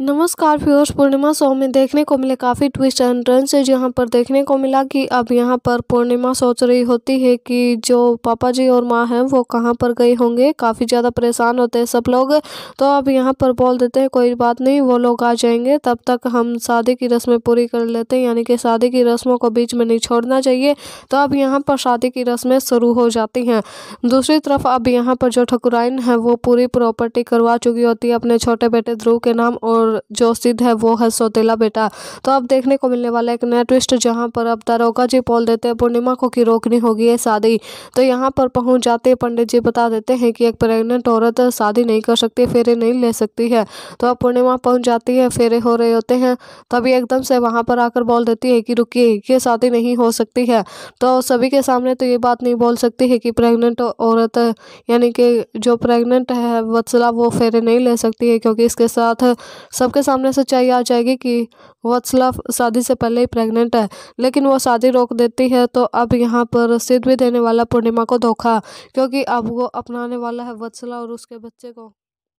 नमस्कार फ्यूर्स पूर्णिमा शो में देखने को मिले काफ़ी ट्विस्ट एंड टर्न्स है जहाँ पर देखने को मिला कि अब यहाँ पर पूर्णिमा सोच रही होती है कि जो पापा जी और माँ हैं वो कहाँ पर गए होंगे काफ़ी ज़्यादा परेशान होते हैं सब लोग तो अब यहाँ पर बोल देते हैं कोई बात नहीं वो लोग आ जाएंगे तब तक हम शादी की रस्में पूरी कर लेते हैं यानी कि शादी की रस्मों को बीच में नहीं छोड़ना चाहिए तो अब यहाँ पर शादी की रस्में शुरू हो जाती हैं दूसरी तरफ अब यहाँ पर जो ठकुराइन है वो पूरी प्रॉपर्टी करवा चुकी होती है अपने छोटे बेटे ध्रुव के नाम और और जो सिद्ध है वो है सौतेला बेटा तो अब देखने को मिलने वाला एक नया ट्विस्ट जहाँ पर अब दारोगा जी बोल देते हैं पूर्णिमा को कि रोकनी होगी है शादी तो यहाँ पर पहुँच जाते पंडित जी बता देते हैं कि एक प्रेगनेंट औरत शादी नहीं कर सकती फेरे नहीं ले सकती है तो अब पूर्णिमा पहुँच जाती है फेरे हो रहे होते हैं तभी एकदम से वहाँ पर आकर बोल देती है कि रुकी ये शादी नहीं हो सकती है तो सभी के सामने तो ये बात नहीं बोल सकती है कि प्रेग्नेंट औरत यानी कि जो प्रेग्नेंट है वत्सला वो फेरे नहीं ले सकती है क्योंकि इसके साथ सबके सामने सच्चाई आ जाएगी कि वत्सला शादी से पहले ही प्रेग्नेंट है लेकिन वो शादी रोक देती है तो अब यहाँ पर सिद्ध भी देने वाला पूर्णिमा को धोखा क्योंकि अब वो अपनाने वाला है वत्सला और उसके बच्चे को